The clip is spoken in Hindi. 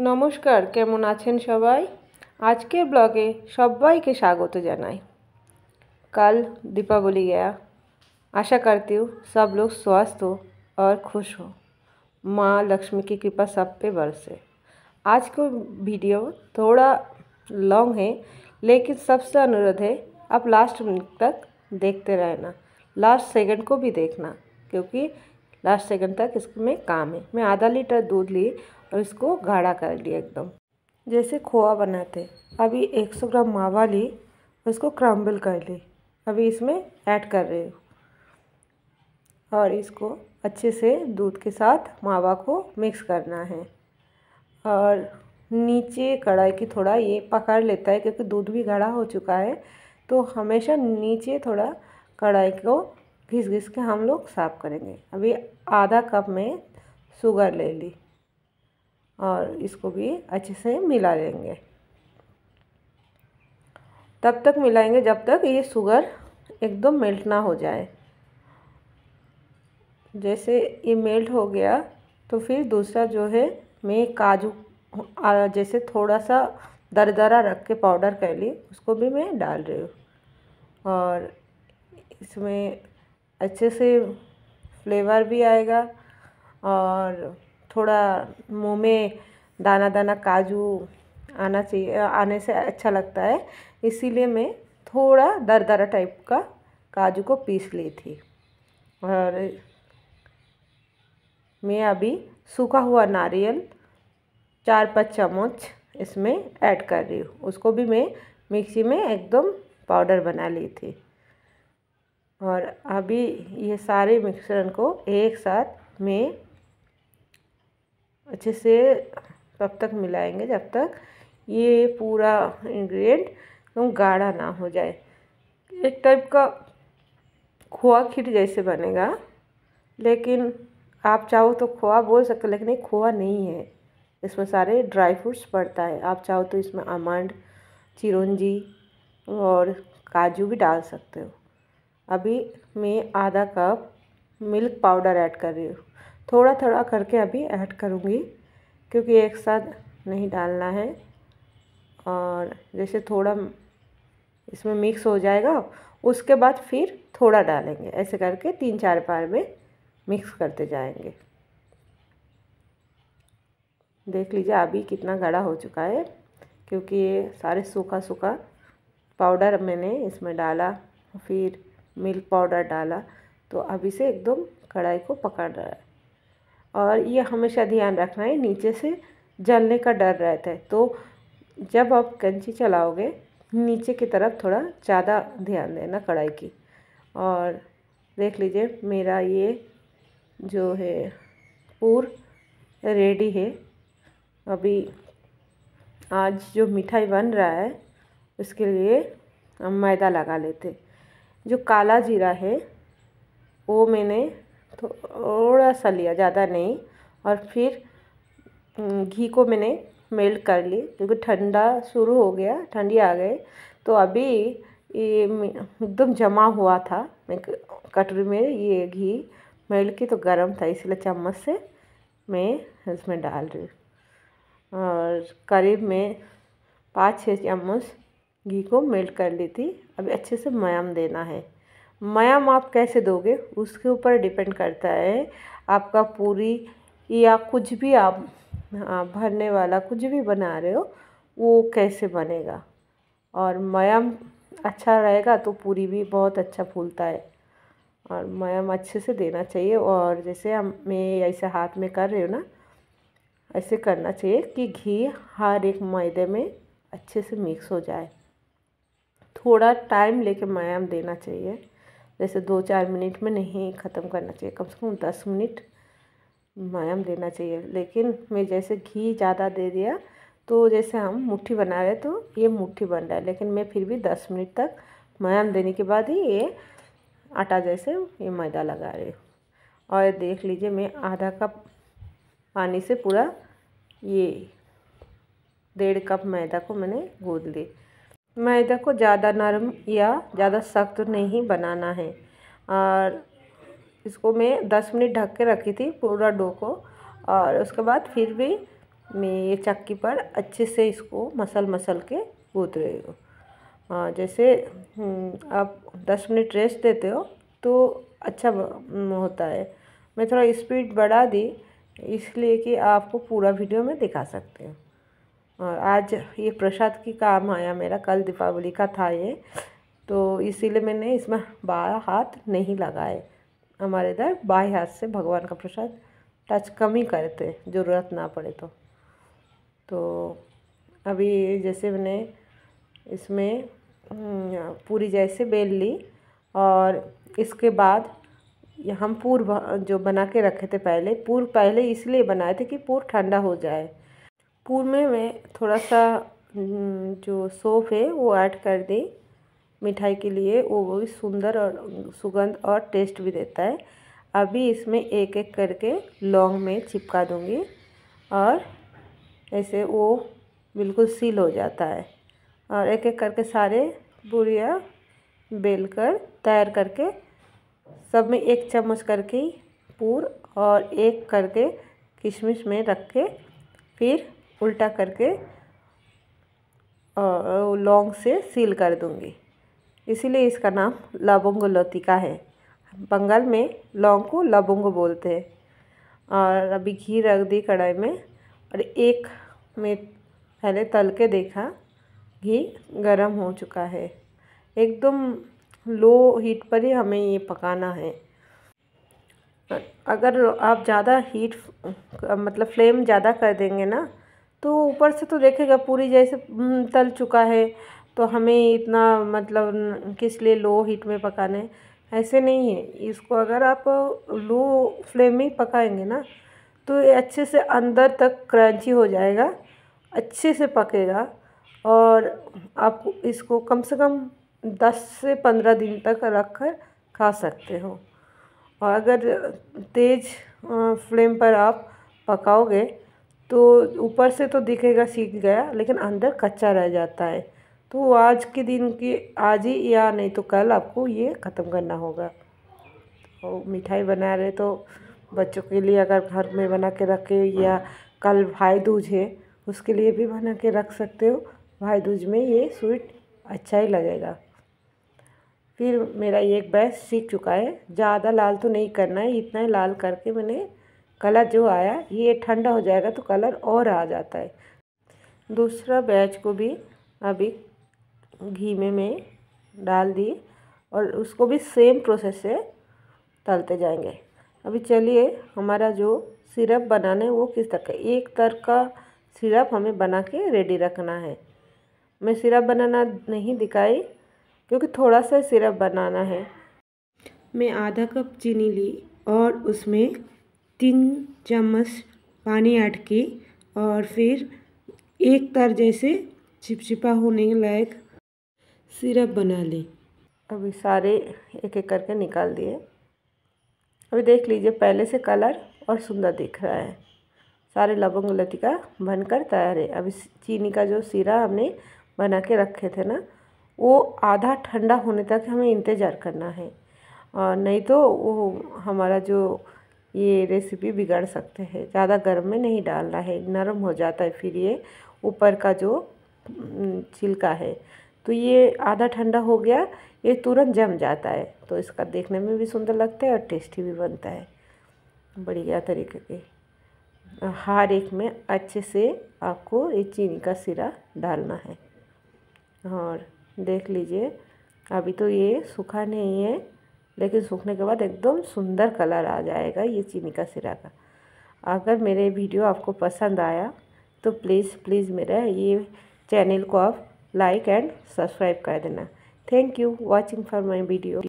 नमस्कार নমস্কার কেমন आज के ब्लगे ব্লগে के स्वागत जाना कल दीपावली गया आशा करती हूँ सब लोग स्वस्थ हो और खुश हो माँ लक्ष्मी की कृपा सब पे बरसे आज का वीडियो थोड़ा लॉन्ग है लेकिन सबसे अनुरोध है आप लास्ट मिनट तक देखते रहना लास्ट सेकंड को भी देखना क्योंकि लास्ट सेकंड तक इसमें काम है मैं आधा लीटर दूध ली और इसको गाढ़ा कर लिया एकदम जैसे खोआ बनाते अभी 100 ग्राम मावा ली और इसको क्रम्बल कर ली अभी इसमें ऐड कर रही हूँ और इसको अच्छे से दूध के साथ मावा को मिक्स करना है और नीचे कढ़ाई की थोड़ा ये पकड़ लेता है क्योंकि दूध भी गाढ़ा हो चुका है तो हमेशा नीचे थोड़ा कढ़ाई को घिस घिस के हम लोग साफ़ करेंगे अभी आधा कप में शुगर ले ली और इसको भी अच्छे से मिला लेंगे तब तक मिलाएंगे जब तक ये शुगर एकदम मेल्ट ना हो जाए जैसे ये मेल्ट हो गया तो फिर दूसरा जो है मैं काजू जैसे थोड़ा सा दरदरा रख के पाउडर कर ली उसको भी मैं डाल रही हूँ और इसमें अच्छे से फ्लेवर भी आएगा और थोड़ा मुँह में दाना दाना काजू आना चाहिए आने से अच्छा लगता है इसीलिए मैं थोड़ा दर दरा टाइप का काजू को पीस ली थी और मैं अभी सूखा हुआ नारियल चार पाँच चम्मच इसमें ऐड कर रही हूँ उसको भी मैं मिक्सी में एकदम पाउडर बना ली थी और अभी ये सारे मिक्सचर को एक साथ मैं अच्छे से तब तक मिलाएंगे जब तक ये पूरा इंग्रेडिएंट एकदम गाढ़ा ना हो जाए एक टाइप का खोआ खीर जैसे बनेगा लेकिन आप चाहो तो खोआ बोल सकते लेकिन ये खोआ नहीं है इसमें सारे ड्राई फ्रूट्स पड़ता है आप चाहो तो इसमें आमंड चिरौंजी और काजू भी डाल सकते हो अभी मैं आधा कप मिल्क पाउडर ऐड कर रही हूँ थोड़ा थोड़ा करके अभी ऐड करूँगी क्योंकि एक साथ नहीं डालना है और जैसे थोड़ा इसमें मिक्स हो जाएगा उसके बाद फिर थोड़ा डालेंगे ऐसे करके तीन चार बार में मिक्स करते जाएंगे देख लीजिए अभी कितना गाढ़ा हो चुका है क्योंकि ये सारे सूखा सूखा पाउडर मैंने इसमें डाला फिर मिल्क पाउडर डाला तो अभी से एकदम कढ़ाई को पकड़ रहा है और ये हमेशा ध्यान रखना है नीचे से जलने का डर रहता है तो जब आप कंची चलाओगे नीचे की तरफ थोड़ा ज़्यादा ध्यान देना कढ़ाई की और देख लीजिए मेरा ये जो है पूर रेडी है अभी आज जो मिठाई बन रहा है उसके लिए हम मैदा लगा लेते जो काला जीरा है वो मैंने थोड़ा सा लिया ज़्यादा नहीं और फिर घी को मैंने मेल्ट कर ली क्योंकि ठंडा शुरू हो गया ठंडी आ गई तो अभी ये एकदम जमा हुआ था मैं कटरी में ये घी मेल्ट की तो गर्म था इसलिए चम्मच से मैं इसमें डाल रही हूँ और करीब में पाँच छः चम्मच घी को मेल्ट कर ली थी अभी अच्छे से मयाम देना है आयाम आप कैसे दोगे उसके ऊपर डिपेंड करता है आपका पूरी या कुछ भी आप भरने वाला कुछ भी बना रहे हो वो कैसे बनेगा और मयम अच्छा रहेगा तो पूरी भी बहुत अच्छा फूलता है और मयम अच्छे से देना चाहिए और जैसे हम मैं ऐसे हाथ में कर रही हूँ ना ऐसे करना चाहिए कि घी हर एक मैदे में अच्छे से मिक्स हो जाए थोड़ा टाइम लेके मयाम देना चाहिए जैसे दो चार मिनट में नहीं ख़त्म करना चाहिए कम से कम दस मिनट मायम देना चाहिए लेकिन मैं जैसे घी ज़्यादा दे दिया तो जैसे हम मुट्ठी बना रहे तो ये मुट्ठी बन रहा है लेकिन मैं फिर भी दस मिनट तक मायम देने के बाद ही ये आटा जैसे ये मैदा लगा रही हूँ और देख लीजिए मैं आधा कप पानी से पूरा ये डेढ़ कप मैदा को मैंने गूँद ली मैदा को ज़्यादा नरम या ज़्यादा सख्त नहीं बनाना है और इसको मैं दस मिनट ढक के रखी थी पूरा डो को और उसके बाद फिर भी मैं ये चक्की पर अच्छे से इसको मसल मसल के गूँथ रही हूँ जैसे हम्म, आप दस मिनट रेस्ट देते हो तो अच्छा होता है मैं थोड़ा स्पीड बढ़ा दी इसलिए कि आपको पूरा वीडियो में दिखा सकते हैं और आज ये प्रसाद की काम आया मेरा कल दीपावली का था ये तो इसीलिए मैंने इसमें बाया हाथ नहीं लगाए हमारे इधर बाएँ हाथ से भगवान का प्रसाद टच कम ही करते ज़रूरत ना पड़े तो तो अभी जैसे मैंने इसमें हम्म, पूरी जैसे बेल ली और इसके बाद हम पूर जो बना के रखे थे पहले पूर पहले इसलिए बनाए थे कि पूर ठंडा हो जाए पूर में मैं थोड़ा सा हम्म, जो सोफ है वो ऐड कर दी मिठाई के लिए वो भी सुंदर और सुगंध और टेस्ट भी देता है अभी इसमें एक एक करके लौंग में चिपका दूँगी और ऐसे वो बिल्कुल सील हो जाता है और एक एक करके सारे बुरिया बेल कर तैयार करके सब में एक चम्मच करके पूर और एक करके किशमिश में रख के फिर उल्टा करके लौंग से सील कर दूंगी इसीलिए इसका नाम लवंग लौतिका है बंगाल में लौंग को लवंग बोलते हैं और अभी घी रख दी कढ़ाई में और एक में पहले तल के देखा घी गरम हो चुका है एकदम लो हीट पर ही हमें ये पकाना है अगर आप ज़्यादा हीट मतलब फ्लेम ज़्यादा कर देंगे ना तो ऊपर से तो देखेगा पूरी जैसे हम्म, तल चुका है तो हमें इतना मतलब किस लिए लो हीट में पकाना है ऐसे नहीं है इसको अगर आप लो फ्लेम में पकाएंगे ना तो ये अच्छे से अंदर तक क्रंची हो जाएगा अच्छे से पकेगा और आप इसको कम से कम दस से पंद्रह दिन तक रख कर खा सकते हो और अगर तेज़ फ्लेम पर आप पकाओगे तो ऊपर से तो दिखेगा सीख गया लेकिन अंदर कच्चा रह जाता है तो आज के दिन की आज ही या नहीं तो कल आपको ये ख़त्म करना होगा और मिठाई बना रहे तो बच्चों के लिए अगर घर में बना के रखे या कल भाई दूज है उसके लिए भी बना के रख सकते हो भाई दूज में ये स्वीट अच्छा ही लगेगा फिर मेरा एक बैच सीख चुका है ज़्यादा लाल तो नहीं करना है इतना ही लाल करके मैंने कलर जो आया ये ठंडा हो जाएगा तो कलर और आ जाता है दूसरा बैच को भी अभी घी में मैं डाल दिए और उसको भी सेम प्रोसेस से तलते जाएंगे अभी चलिए हमारा जो सिरप बनाना है वो किस तरह का एक तरह का सिरप हमें बना के रेडी रखना है मैं सिरप बनाना नहीं दिखाई क्योंकि थोड़ा सा सिरप बनाना है मैं आधा कप चीनी ली और उसमें तीन चम्मच पानी ऐड की और फिर एक तार जैसे चिपचिपा होने के लायक सिरप बना ली अभी सारे एक एक करके निकाल दिए अभी देख लीजिए पहले से कलर और सुंदर दिख रहा है सारे लवंग लतिका बनकर तैयार है अभी चीनी का जो सिरा हमने बना के रखे थे ना वो आधा ठंडा होने तक हमें इंतज़ार करना है और नहीं तो वो हमारा जो ये रेसिपी बिगड़ सकते हैं ज़्यादा गर्म में नहीं डालना है नरम हो जाता है फिर ये ऊपर का जो छिलका है तो ये आधा ठंडा हो गया ये तुरंत जम जाता है तो इसका देखने में भी सुंदर लगता है और टेस्टी भी बनता है बढ़िया तरीके के हर एक में अच्छे से आपको ये चीनी का सिरा डालना है और देख लीजिए अभी तो ये सूखा नहीं है लेकिन सूखने के बाद एकदम सुंदर कलर आ जाएगा ये चीनी का सिरा का अगर मेरे वीडियो आपको पसंद आया तो प्लीज़ प्लीज़ मेरा ये चैनल को आप लाइक एंड सब्सक्राइब कर देना thank you watching for my video